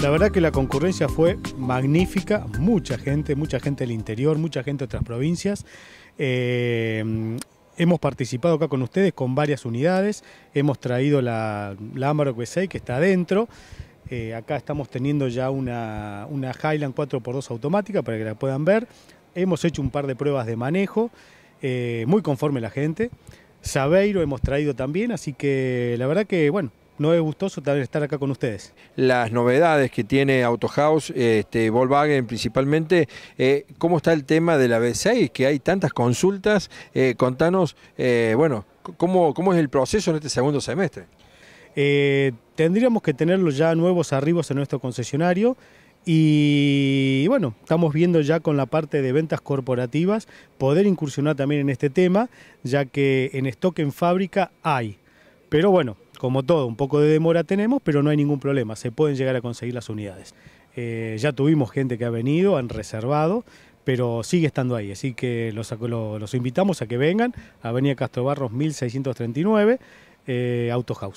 La verdad que la concurrencia fue magnífica, mucha gente, mucha gente del interior, mucha gente de otras provincias. Eh, hemos participado acá con ustedes con varias unidades, hemos traído la, la q 6 que está adentro. Eh, acá estamos teniendo ya una, Highland 4x2 automática para que la puedan ver. Hemos hecho un par de pruebas de manejo, eh, muy conforme la gente. Sabeiro hemos traído también, así que la verdad que, bueno, no es gustoso estar acá con ustedes. Las novedades que tiene Autohaus, este, Volkswagen principalmente, eh, ¿cómo está el tema de la B6? Que hay tantas consultas. Eh, contanos, eh, bueno, ¿cómo, ¿cómo es el proceso en este segundo semestre? tendríamos que tenerlo ya nuevos arribos en nuestro concesionario. Y bueno, estamos viendo ya con la parte de ventas corporativas poder incursionar también en este tema, ya que en stock en fábrica hay. Pero bueno, como todo, un poco de demora tenemos, pero no hay ningún problema, se pueden llegar a conseguir las unidades. Eh, ya tuvimos gente que ha venido, han reservado, pero sigue estando ahí. Así que los, invitamos a que vengan a Avenida Castro Barros 1639, Auto House.